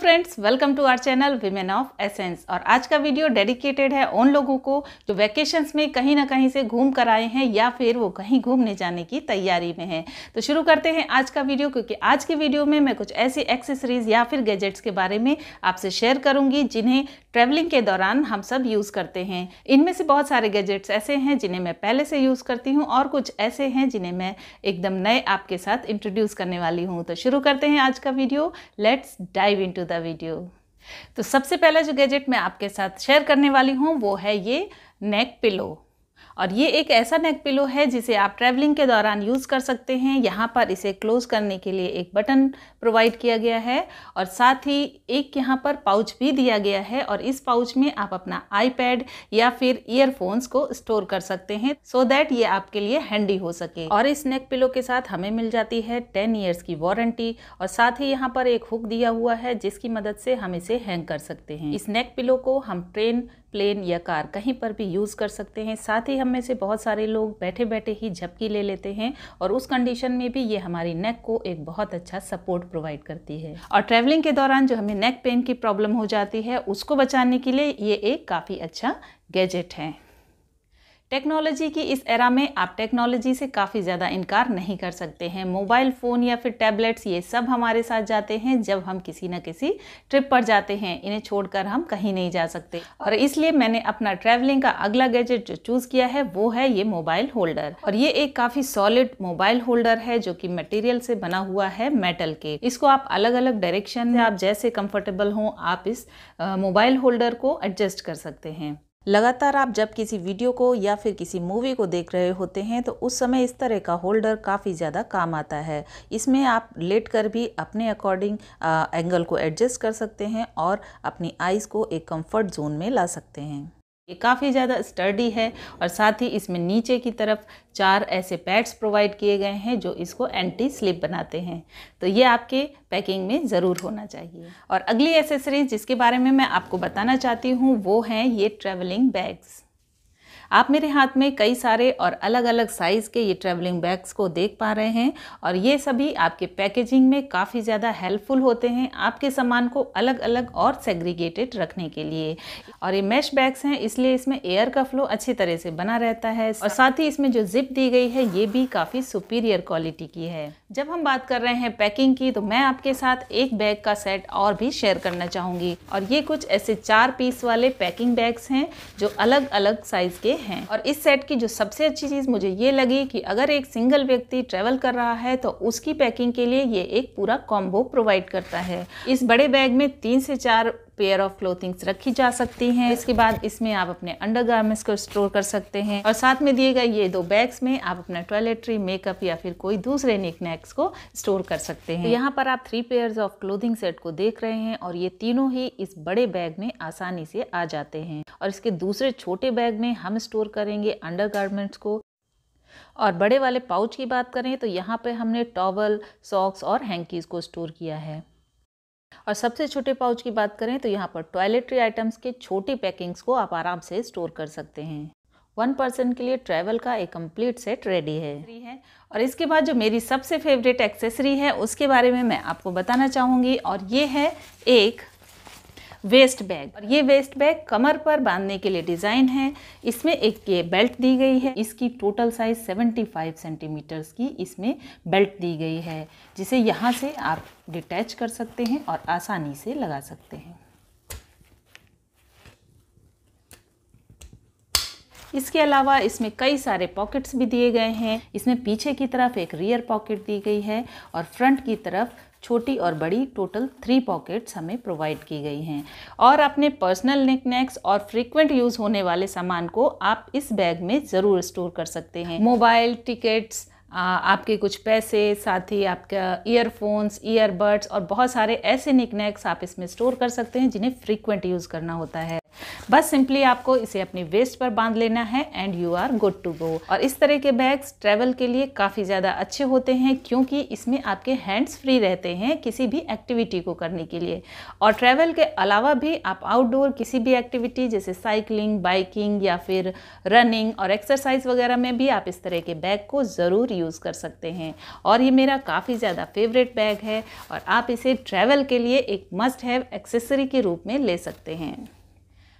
friends welcome to our channel women of essence और आज का वीडियो डेडिकेटेड है उन लोगों को जो वैकेशंस में कहीं ना कहीं से घूम कर आए हैं या फिर वो कहीं घूमने जाने की तैयारी में हैं तो शुरू करते हैं आज का वीडियो क्योंकि आज की वीडियो में मैं कुछ ऐसी एक्सेसरीज या फिर गैजेट्स के बारे में आपसे शेयर करूंगी जिन्हें ट्रैवलिंग के दौरान हम सब यूज़ करते हैं इनमें से बहुत सारे गैजेट्स ऐसे हैं जिन्हें मैं पहले से यूज़ करती हूँ और कुछ ऐसे हैं जिन्हें मैं एकदम नए आपके साथ इंट्रोड्यूस करने वाली हूँ तो शुरू करते हैं आज का video let's dive into the video तो सबसे पहला जो गैजेट मैं आपके साथ शेयर करने वाली हूँ वो है ये नेक पिलो और ये एक ऐसा नेक पिलो है जिसे आप ट्रैवलिंग के दौरान यूज़ कर सकते हैं यहाँ पर इसे क्लोज करने के लिए एक बटन प्रोवाइड किया गया है और साथ ही एक यहाँ पर पाउच भी दिया गया है और इस पाउच में आप अपना आईपैड या फिर ईयरफोन्स को स्टोर कर सकते हैं सो so दैट ये आपके लिए हैंडी हो सके और इस नेक पिलो के साथ हमें मिल जाती है टेन ईयर्स की वारंटी और साथ ही यहाँ पर एक हुक दिया हुआ है जिसकी मदद से हम इसे हैंग कर सकते हैं इस नेक पिलो को हम ट्रेन प्लेन या कार कहीं पर भी यूज़ कर सकते हैं साथ ही हम में से बहुत सारे लोग बैठे बैठे ही झपकी ले लेते हैं और उस कंडीशन में भी ये हमारी नेक को एक बहुत अच्छा सपोर्ट प्रोवाइड करती है और ट्रैवलिंग के दौरान जो हमें नेक पेन की प्रॉब्लम हो जाती है उसको बचाने के लिए ये एक काफ़ी अच्छा गैजेट है टेक्नोलॉजी की इस एरा में आप टेक्नोलॉजी से काफ़ी ज़्यादा इनकार नहीं कर सकते हैं मोबाइल फ़ोन या फिर टैबलेट्स ये सब हमारे साथ जाते हैं जब हम किसी न किसी ट्रिप पर जाते हैं इन्हें छोड़कर हम कहीं नहीं जा सकते और इसलिए मैंने अपना ट्रैवलिंग का अगला गैजेट जो चूज़ किया है वो है ये मोबाइल होल्डर और ये एक काफ़ी सॉलिड मोबाइल होल्डर है जो कि मटेरियल से बना हुआ है मेटल के इसको आप अलग अलग डायरेक्शन में आप जैसे कम्फर्टेबल हों आप इस मोबाइल होल्डर को एडजस्ट कर सकते हैं लगातार आप जब किसी वीडियो को या फिर किसी मूवी को देख रहे होते हैं तो उस समय इस तरह का होल्डर काफ़ी ज़्यादा काम आता है इसमें आप लेट कर भी अपने अकॉर्डिंग एंगल को एडजस्ट कर सकते हैं और अपनी आइज़ को एक कंफर्ट जोन में ला सकते हैं ये काफ़ी ज़्यादा स्टर्डी है और साथ ही इसमें नीचे की तरफ चार ऐसे पैड्स प्रोवाइड किए गए हैं जो इसको एंटी स्लिप बनाते हैं तो ये आपके पैकिंग में ज़रूर होना चाहिए और अगली एसेसरीज जिसके बारे में मैं आपको बताना चाहती हूँ वो हैं ये ट्रैवलिंग बैग्स आप मेरे हाथ में कई सारे और अलग अलग साइज़ के ये ट्रैवलिंग बैग्स को देख पा रहे हैं और ये सभी आपके पैकेजिंग में काफ़ी ज़्यादा हेल्पफुल होते हैं आपके सामान को अलग अलग और सेग्रीगेटेड रखने के लिए और ये मैश बैग्स हैं इसलिए इसमें एयर का फ्लो अच्छी तरह से बना रहता है और साथ ही इसमें जो जिप दी गई है ये भी काफ़ी सुपीरियर क्वालिटी की है जब हम बात कर रहे हैं पैकिंग की तो मैं आपके साथ एक बैग का सेट और भी शेयर करना चाहूँगी और ये कुछ ऐसे चार पीस वाले पैकिंग बैग्स हैं जो अलग अलग साइज़ के हैं और इस सेट की जो सबसे अच्छी चीज़ मुझे ये लगी कि अगर एक सिंगल व्यक्ति ट्रेवल कर रहा है तो उसकी पैकिंग के लिए ये एक पूरा कॉम्बो प्रोवाइड करता है इस बड़े बैग में तीन से चार पेयर ऑफ क्लोथिंग्स रखी जा सकती हैं इसके बाद इसमें आप अपने अंडर को स्टोर कर सकते हैं और साथ में दिए गए ये दो बैग्स में आप अपना टॉयलेटरी मेकअप या फिर कोई दूसरे निकनेक्स को स्टोर कर सकते हैं तो यहाँ पर आप three pair of clothing set को देख रहे हैं और ये तीनों ही इस बड़े बैग में आसानी से आ जाते हैं और इसके दूसरे छोटे बैग में हम स्टोर करेंगे अंडर को और बड़े वाले पाउच की बात करें तो यहाँ पे हमने टॉवल सॉक्स और हैंकीज़ को स्टोर किया है और सबसे छोटे पाउच की बात करें तो यहाँ पर टॉयलेटरी आइटम्स के छोटी पैकिंग्स को आप आराम से स्टोर कर सकते हैं वन पर्सन के लिए ट्रैवल का एक कंप्लीट सेट रेडी है और इसके बाद जो मेरी सबसे फेवरेट एक्सेसरी है उसके बारे में मैं आपको बताना चाहूँगी और ये है एक वेस्ट बैग और ये वेस्ट बैग कमर पर बांधने के लिए डिज़ाइन है इसमें एक ये बेल्ट दी गई है इसकी टोटल साइज 75 सेंटीमीटर्स की इसमें बेल्ट दी गई है जिसे यहाँ से आप डिटैच कर सकते हैं और आसानी से लगा सकते हैं इसके अलावा इसमें कई सारे पॉकेट्स भी दिए गए हैं इसमें पीछे की तरफ एक रियर पॉकेट दी गई है और फ्रंट की तरफ छोटी और बड़ी टोटल थ्री पॉकेट्स हमें प्रोवाइड की गई हैं और अपने पर्सनल निकनेक्स और फ्रीक्वेंट यूज़ होने वाले सामान को आप इस बैग में ज़रूर स्टोर कर सकते हैं मोबाइल टिकट्स आपके कुछ पैसे साथ ही आपका ईयरफोन्स ईयरबड्स और बहुत सारे ऐसे निकनेक्स आप इसमें स्टोर कर सकते हैं जिन्हें फ्रीक्वेंट यूज़ करना होता है बस सिंपली आपको इसे अपनी वेस्ट पर बांध लेना है and you are good to go और इस तरह के बैग्स ट्रेवल के लिए काफ़ी ज़्यादा अच्छे होते हैं क्योंकि इसमें आपके हैंड्स फ्री रहते हैं किसी भी एक्टिविटी को करने के लिए और ट्रैवल के अलावा भी आप आउटडोर किसी भी एक्टिविटी जैसे साइकिलिंग बाइकिंग या फिर रनिंग और एक्सरसाइज वगैरह में भी आप इस तरह के बैग को ज़रूर यूज़ कर सकते हैं और ये मेरा काफ़ी ज़्यादा फेवरेट बैग है और आप इसे ट्रैवल के लिए एक मस्ट हैव एक्सेसरी के रूप में ले सकते हैं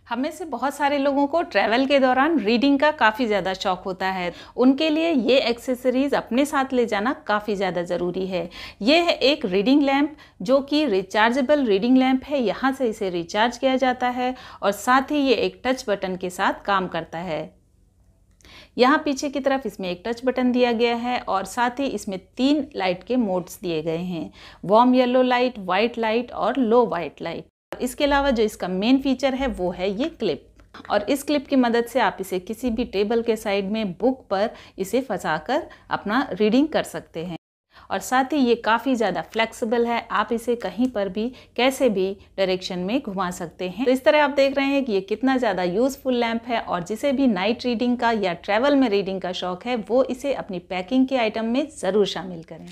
हमें से बहुत सारे लोगों को ट्रैवल के दौरान रीडिंग का काफ़ी ज़्यादा शौक होता है उनके लिए ये एक्सेसरीज़ अपने साथ ले जाना काफ़ी ज़्यादा ज़रूरी है ये है एक रीडिंग लैम्प जो कि रिचार्जेबल रीडिंग लैम्प है यहाँ से इसे रिचार्ज किया जाता है और साथ ही ये एक टच बटन के साथ काम करता है यहाँ पीछे की तरफ इसमें एक टच बटन दिया गया है और साथ ही इसमें तीन लाइट के मोड्स दिए गए हैं warm yellow light white light और लो वाइट लाइट इसके अलावा जो इसका मेन फीचर है वो है ये क्लिप और इस क्लिप की मदद से आप इसे किसी भी टेबल के साइड में बुक पर इसे कर अपना रीडिंग कर सकते हैं और साथ ही ये काफ़ी ज़्यादा फ्लेक्सिबल है आप इसे कहीं पर भी कैसे भी डायरेक्शन में घुमा सकते हैं तो इस तरह आप देख रहे हैं कि ये कितना ज़्यादा यूज़फुल लैम्प है और जिसे भी नाइट रीडिंग का या ट्रैवल में रीडिंग का शौक है वो इसे अपनी पैकिंग के आइटम में ज़रूर शामिल करें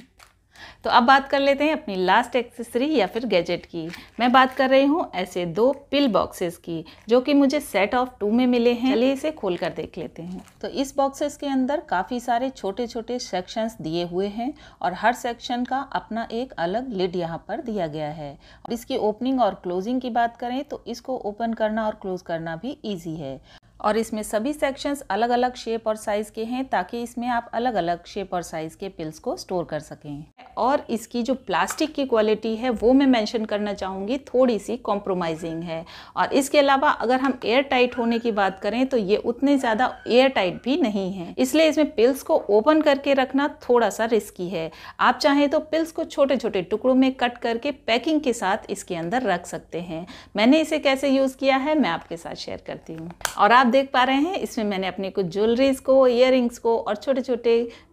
तो अब बात कर लेते हैं अपनी लास्ट एक्सेसरी या फिर गैजेट की मैं बात कर रही हूँ ऐसे दो पिल बॉक्सेस की जो कि मुझे सेट ऑफ टू में मिले हैं चलिए इसे खोल कर देख लेते हैं तो इस बॉक्सेस के अंदर काफ़ी सारे छोटे छोटे सेक्शंस दिए हुए हैं और हर सेक्शन का अपना एक अलग लिड यहाँ पर दिया गया है और इसकी ओपनिंग और क्लोजिंग की बात करें तो इसको ओपन करना और क्लोज करना भी ईजी है और इसमें सभी सेक्शंस अलग अलग शेप और साइज़ के हैं ताकि इसमें आप अलग अलग शेप और साइज़ के पिल्स को स्टोर कर सकें और इसकी जो प्लास्टिक की क्वालिटी है वो मैं मेंशन करना चाहूँगी थोड़ी सी कॉम्प्रोमाइजिंग है और इसके अलावा अगर हम एयर टाइट होने की बात करें तो ये उतने ज़्यादा एयर टाइट भी नहीं है इसलिए इसमें पिल्स को ओपन करके रखना थोड़ा सा रिस्की है आप चाहें तो पिल्स को छोटे छोटे टुकड़ों में कट करके पैकिंग के साथ इसके अंदर रख सकते हैं मैंने इसे कैसे यूज़ किया है मैं आपके साथ शेयर करती हूँ और आप देख पा रहे हैं इसमें मैंने अपने कुछ ज्वेलरीज को इयर को और छोटे छोटे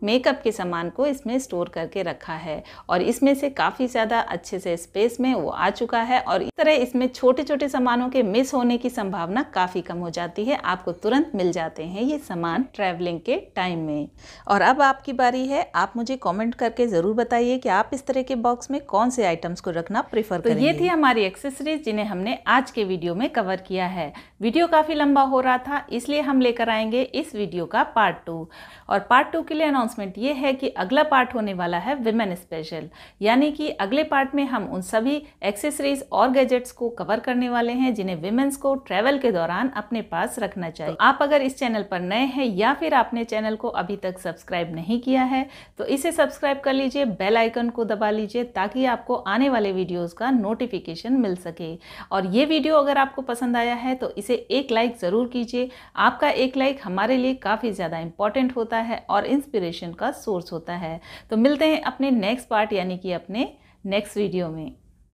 मेकअप के सामान को इसमें स्टोर करके रखा है और इसमें से काफ़ी ज़्यादा अच्छे से स्पेस में वो आ चुका है और इस तरह इसमें छोटे छोटे सामानों के मिस होने की संभावना काफ़ी कम हो जाती है आपको तुरंत मिल जाते हैं ये सामान ट्रैवलिंग के टाइम में और अब आपकी बारी है आप मुझे कॉमेंट करके ज़रूर बताइए कि आप इस तरह के बॉक्स में कौन से आइटम्स को रखना प्रेफर तो करेंगे ये थी हमारी एक्सेसरीज जिन्हें हमने आज के वीडियो में कवर किया है वीडियो काफ़ी लंबा हो रहा था था इसलिए हम लेकर आएंगे इस वीडियो का पार्ट टू और पार्ट टू के लिए अनाउंसमेंट ये है कि अगला पार्ट होने वाला है विमेन स्पेशल यानी कि अगले पार्ट में हम उन सभी एक्सेसरीज और गैजेट्स को कवर करने वाले हैं जिन्हें विमेन्स को ट्रैवल के दौरान अपने पास रखना चाहिए आप अगर इस चैनल पर नए हैं या फिर आपने चैनल को अभी तक सब्सक्राइब नहीं किया है तो इसे सब्सक्राइब कर लीजिए बेल आइकन को दबा लीजिए ताकि आपको आने वाले वीडियोज़ का नोटिफिकेशन मिल सके और ये वीडियो अगर आपको पसंद आया है तो इसे एक लाइक ज़रूर कीजिए दीजिए आपका एक लाइक हमारे लिए काफ़ी ज़्यादा इंपॉर्टेंट होता है और इंस्पिरेशन का सोर्स होता है तो मिलते हैं अपने नेक्स्ट पार्ट यानी कि अपने नेक्स्ट वीडियो में